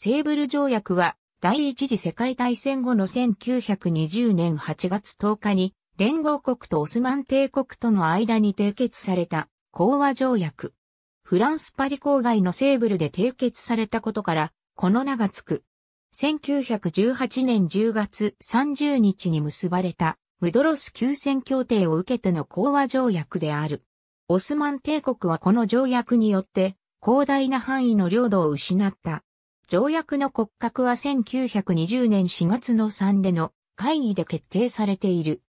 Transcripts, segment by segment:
セーブル条約は、第一次世界大戦後の1920年8月10日に、連合国とオスマン帝国との間に締結された、講和条約。フランスパリ郊外のセーブルで締結されたことから、この名がつく。1918年10月30日に結ばれた、ムドロス休戦協定を受けての講和条約である。オスマン帝国はこの条約によって、広大な範囲の領土を失った。条約の骨格は1920年4月の3での会議で決定されている。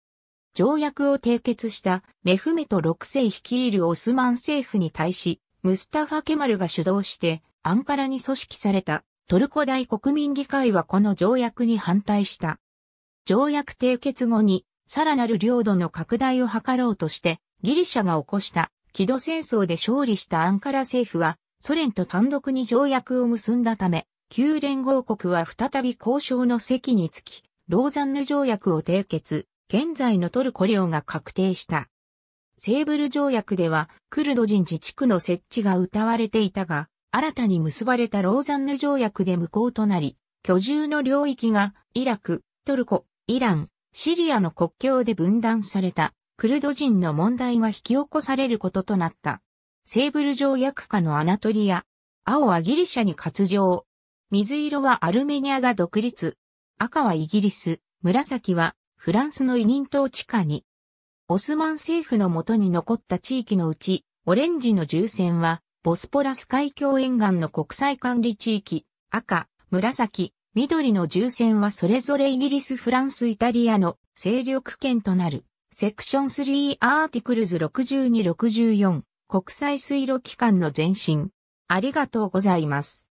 条約を締結したメフメト6世率いるオスマン政府に対し、ムスタファ・ケマルが主導してアンカラに組織されたトルコ大国民議会はこの条約に反対した。条約締結後にさらなる領土の拡大を図ろうとしてギリシャが起こした、キド戦争で勝利したアンカラ政府はソ連と単独に条約を結んだため、旧連合国は再び交渉の席につき、ローザンヌ条約を締結、現在のトルコ領が確定した。セーブル条約では、クルド人自治区の設置が謳われていたが、新たに結ばれたローザンヌ条約で無効となり、居住の領域が、イラク、トルコ、イラン、シリアの国境で分断された、クルド人の問題が引き起こされることとなった。セーブル条約下のアナトリア。青はギリシャに割上。水色はアルメニアが独立。赤はイギリス。紫はフランスの委任統治下に。オスマン政府のもとに残った地域のうち、オレンジの重線は、ボスポラス海峡沿岸の国際管理地域、赤、紫、緑の重線はそれぞれイギリス、フランス、イタリアの勢力圏となる、セクション3アーティクルズ6264。国際水路機関の前身。ありがとうございます。